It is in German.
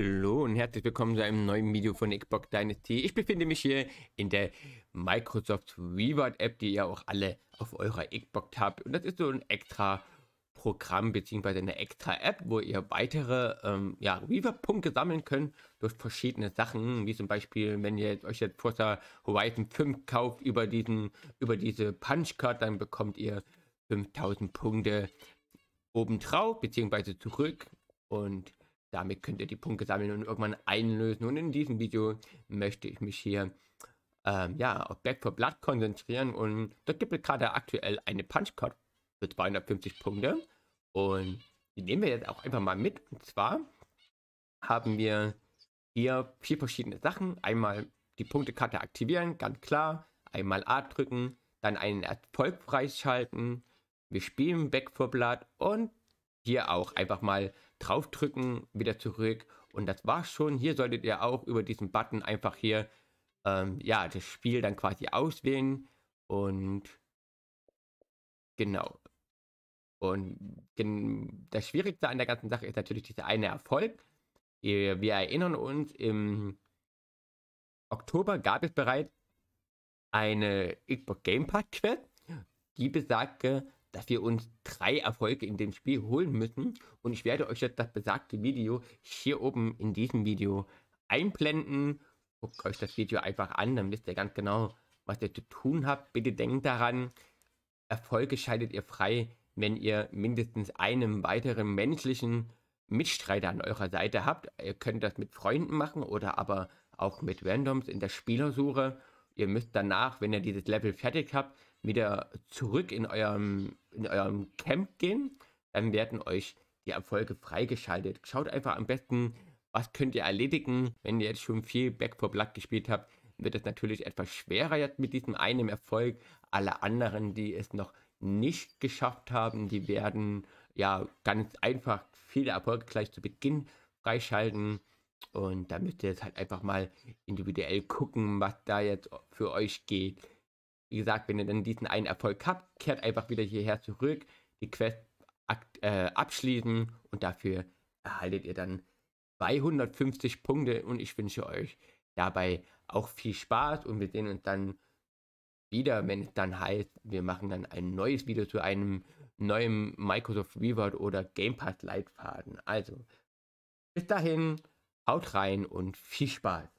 Hallo und herzlich willkommen zu einem neuen Video von Xbox Dynasty. Ich befinde mich hier in der Microsoft Reward App, die ihr auch alle auf eurer Xbox habt. Und das ist so ein extra Programm bzw. eine extra App, wo ihr weitere ähm, ja, Reward-Punkte sammeln könnt durch verschiedene Sachen, wie zum Beispiel, wenn ihr euch jetzt Forza Horizon 5 kauft über, diesen, über diese Punch-Card, dann bekommt ihr 5000 Punkte obendrauf bzw. zurück und damit könnt ihr die Punkte sammeln und irgendwann einlösen. Und in diesem Video möchte ich mich hier ähm, ja, auf Back for Blood konzentrieren. Und dort gibt es gerade aktuell eine Punchcard für 250 Punkte. Und die nehmen wir jetzt auch einfach mal mit. Und zwar haben wir hier vier verschiedene Sachen. Einmal die Punktekarte aktivieren, ganz klar. Einmal A drücken, dann einen Erfolg freischalten. Wir spielen Back for Blood und hier auch einfach mal draufdrücken, wieder zurück. Und das war's schon. Hier solltet ihr auch über diesen Button einfach hier ähm, ja, das Spiel dann quasi auswählen. Und genau. Und das Schwierigste an der ganzen Sache ist natürlich dieser eine Erfolg. Wir erinnern uns, im Oktober gab es bereits eine Xbox Game Pass Quest, die besagte, dass wir uns drei Erfolge in dem Spiel holen müssen. Und ich werde euch jetzt das besagte Video hier oben in diesem Video einblenden. Guckt euch das Video einfach an, dann wisst ihr ganz genau, was ihr zu tun habt. Bitte denkt daran, Erfolge schaltet ihr frei, wenn ihr mindestens einen weiteren menschlichen Mitstreiter an eurer Seite habt. Ihr könnt das mit Freunden machen oder aber auch mit Randoms in der Spielersuche ihr müsst danach, wenn ihr dieses Level fertig habt, wieder zurück in eurem, in eurem Camp gehen. Dann werden euch die Erfolge freigeschaltet. Schaut einfach am besten, was könnt ihr erledigen. Wenn ihr jetzt schon viel Back for Blood gespielt habt, wird es natürlich etwas schwerer jetzt mit diesem einen Erfolg. Alle anderen, die es noch nicht geschafft haben, die werden ja ganz einfach viele Erfolge gleich zu Beginn freischalten. Und da müsst ihr jetzt halt einfach mal individuell gucken, was da jetzt für euch geht. Wie gesagt, wenn ihr dann diesen einen Erfolg habt, kehrt einfach wieder hierher zurück, die Quest äh, abschließen und dafür erhaltet ihr dann 250 Punkte und ich wünsche euch dabei auch viel Spaß und wir sehen uns dann wieder, wenn es dann heißt, wir machen dann ein neues Video zu einem neuen Microsoft Reward oder Game Pass Leitfaden. Also, bis dahin. Haut rein und viel Spaß!